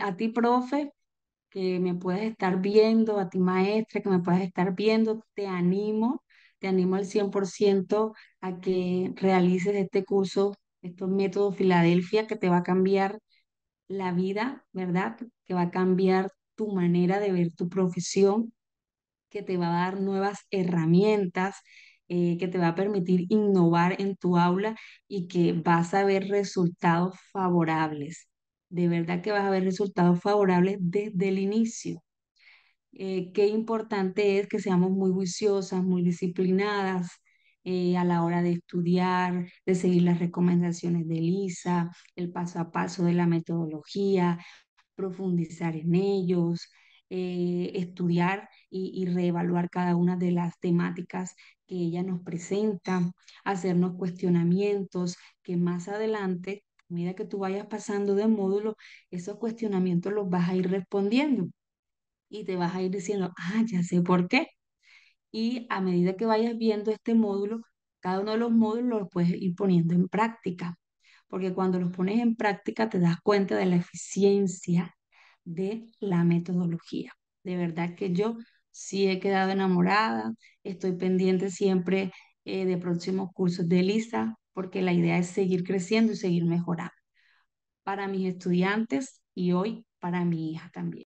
a ti, profe, que me puedes estar viendo, a ti, maestra, que me puedes estar viendo, te animo, te animo al 100% a que realices este curso, estos métodos Filadelfia, que te va a cambiar la vida, ¿verdad? Que va a cambiar tu manera de ver tu profesión, que te va a dar nuevas herramientas, eh, que te va a permitir innovar en tu aula y que vas a ver resultados favorables de verdad que vas a ver resultados favorables desde el inicio. Eh, qué importante es que seamos muy juiciosas, muy disciplinadas eh, a la hora de estudiar, de seguir las recomendaciones de Lisa, el paso a paso de la metodología, profundizar en ellos, eh, estudiar y, y, reevaluar cada una de las temáticas que ella nos presenta, hacernos cuestionamientos que más adelante medida que tú vayas pasando de módulo, esos cuestionamientos los vas a ir respondiendo y te vas a ir diciendo, ah, ya sé por qué. Y a medida que vayas viendo este módulo, cada uno de los módulos los puedes ir poniendo en práctica, porque cuando los pones en práctica te das cuenta de la eficiencia de la metodología. De verdad que yo sí he quedado enamorada, estoy pendiente siempre eh, de próximos cursos de Elisa, porque la idea es seguir creciendo y seguir mejorando para mis estudiantes y hoy para mi hija también.